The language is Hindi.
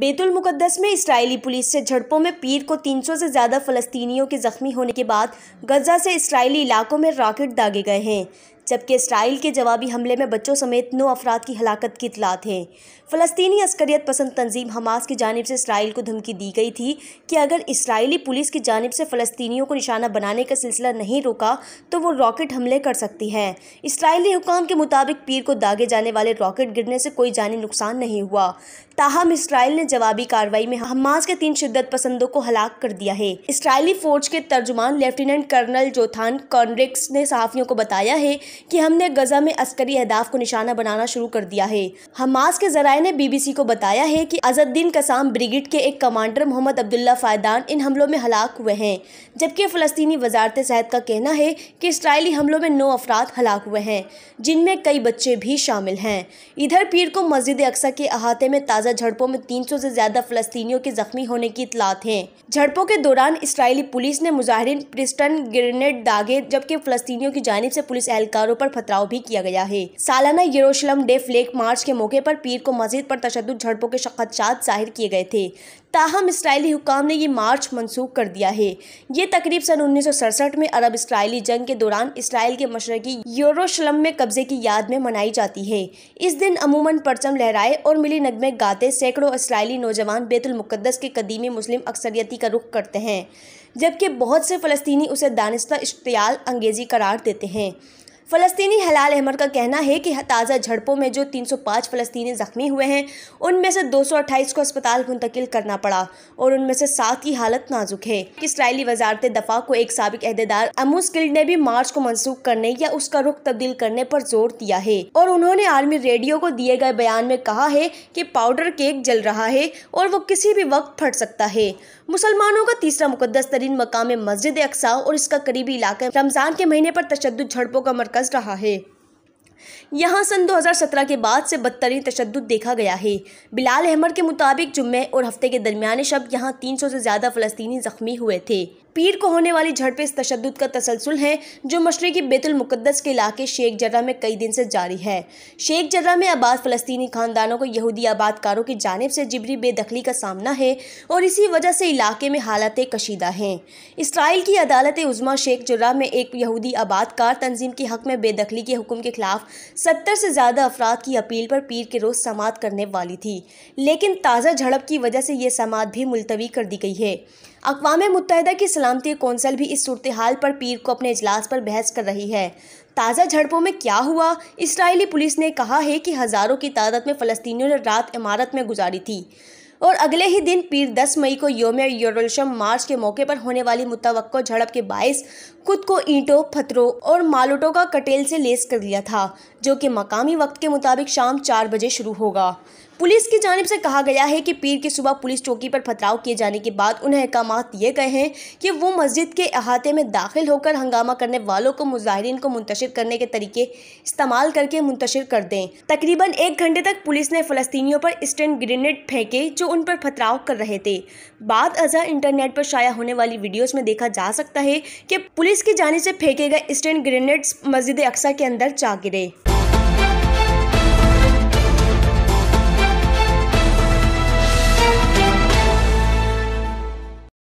बेतुल मुकद्दस में इसराइली पुलिस से झड़पों में पीर को 300 से ज़्यादा फलस्तीनियों के ज़ख्मी होने के बाद गजा से इसराइली इलाकों में रॉकेट दागे गए हैं जबकि इसराइल के जवाबी हमले में बच्चों समेत नौ अफराद की हलाकत की इतलात हैं फ़लस्तनी अस्करियत पसंद तंजीम हमास की जानब से इसराइल को धमकी दी गई थी कि अगर इसराइली पुलिस की जानब से फ़लस्तियों को निशाना बनाने का सिलसिला नहीं रोका तो वो रॉकेट हमले कर सकती है इसराइली हुकाम के मुताबिक पीर को दागे जाने वाले रॉकेट गिरने से कोई जानी नुकसान नहीं हुआ ताहम इसराइल ने जवाबी कार्रवाई में हमास के तीन शिद्दत पसंदों को हलाक कर दिया है इसराइली फौज के तर्जुमान लेफ्टिनेंट कर्नल जोथान कॉन्ड्रिक्स ने सहाफ़ियों को बताया है कि हमने गजा में अस्करी अहदाफ को निशाना बनाना शुरू कर दिया है हमास के जराये ने बीबीसी को बताया है कि अजद्दीन कसाम ब्रिगेड के एक कमांडर मोहम्मद अब्दुल्ला फ़ायदान इन हमलों में हलाक हुए हैं जबकि फ़लस्तनी वजारत सेहत का कहना है कि इसराइली हमलों में नौ अफराद हलाक हुए हैं जिनमें कई बच्चे भी शामिल हैं इधर पीर को मस्जिद अक्सर के अहाते में ताज़ा झड़पों में तीन सौ से ज़्यादा फ़लस्तियों के ज़ख्मी होने की इतलात हैं झड़पों के दौरान इसराइली पुलिस ने मुजाहरीन प्रिस्टन ग्रेनेड दागे जबकि फ़लस्तियों की जानब से पुलिस एहलकार हथियारों पर पथराव भी किया गया है सालाना यरूशलम डे फ्लेग मार्च के मौके पर पीर को मस्जिद पर तशद झड़पों के खदशात जाहिर किए गए थे ताहम इसराइली हुकाम ने यह मार्च मनसूख कर दिया है ये तकरीब सन उन्नीस में अरब इसराइली जंग के दौरान इसराइल के मशरकी यूरोशलम में कब्जे की याद में मनाई जाती है इस दिन अमूमन परचम लहराए और मिली नगमे गाते सैकड़ों इसराइली नौजवान बेतुलमुकदस के कदीमी मुस्लिम अक्सरियती का रुख करते हैं जबकि बहुत से फ़लस्तनी उसे दानिस्ता इश्तियाल अंगेजी करार देते हैं फ़लस्तीनी हलाल अहमद का कहना है कि ताज़ा झड़पों में जो 305 फलस्तनी ज़ख्मी हुए हैं उनमें से 228 को अस्पताल मुंतकिल करना पड़ा और उनमें से सात की हालत नाजुक है इसराइली वजारत दफा को एक सबक अहदेदार अमूस गिल्ड ने भी मार्च को मनसूख करने या उसका रुख तब्दील करने पर जोर दिया है और उन्होंने आर्मी रेडियो को दिए गए बयान में कहा है कि पाउडर केक जल रहा है और वो किसी भी वक्त फट सकता है मुसलमानों का तीसरा मुकदस तरीन मकाम मस्जिद अक्सा और इसका करीबी इलाका रमजान के महीने पर तशद झड़पों का मरकज रहा है यहाँ सन 2017 के बाद से बदतरीन तशद देखा गया है बिलाल अहमद के मुताबिक जुम्मे और हफ्ते के दरमियान शब यहाँ 300 से ज़्यादा फ़लस्तनी ज़ख्मी हुए थे पीर को होने वाली झड़प इस तशद का तसलसल है जो मशरक़ी बेतुलमुक़दस के इलाके शेख जर्रा में कई दिन से जारी है शेख जर्रा में आबाद फ़लस्तनी ख़ानदानों को यहूदी आबादकारों की जानब से जिबरी बेदखली का सामना है और इसी वजह से इलाके में हालत कशीदा हैं इसराइल की अदालत उज़मा शेख जर्रा में एक यहूदी आबादकार तंजीम के हक़ में बेदखली के हुक्म के खिलाफ सत्तर से ज़्यादा अफराद की अपील पर पीर के रोज़ समात करने वाली थी लेकिन ताज़ा झड़प की वजह से यह समात भी मुलतवी कर दी गई है अकवा मुतहदा की सलामती कौंसल भी इस सूरत हाल पर पीर को अपने इजलास पर बहस कर रही है ताज़ा झड़पों में क्या हुआ इसराइली पुलिस ने कहा है कि हज़ारों की तादाद में फ़लस्तियों ने रात इमारत में गुजारी थी और अगले ही दिन पीर 10 मई को योम यूरोशम मार्च के मौके पर होने वाली मुतवक्को झड़प के बायस खुद को ईंटों पत्थरों और मालोटों का कटेल से लेस कर दिया था जो कि मकामी वक्त के मुताबिक शाम चार बजे शुरू होगा पुलिस की जानब से कहा गया है कि पीर की सुबह पुलिस चौकी पर पथराव किए जाने के बाद उन्हें अहकाम दिए गए हैं कि वो मस्जिद के अहाते में दाखिल होकर हंगामा करने वालों को मुजाहरीन को मुंतशिर करने के तरीके इस्तेमाल करके मुंतशिर कर दें तकरीबन एक घंटे तक पुलिस ने फ़लस्तियों पर स्टैंड ग्रेनेड फेंके जो उन पर पथराव कर रहे थे बाद अजा इंटरनेट पर शाया होने वाली वीडियोज में देखा जा सकता है कि पुलिस की जानब से फेंके गए स्टैंड ग्रेनेड्स मस्जिद अक्सा के अंदर जा गिरे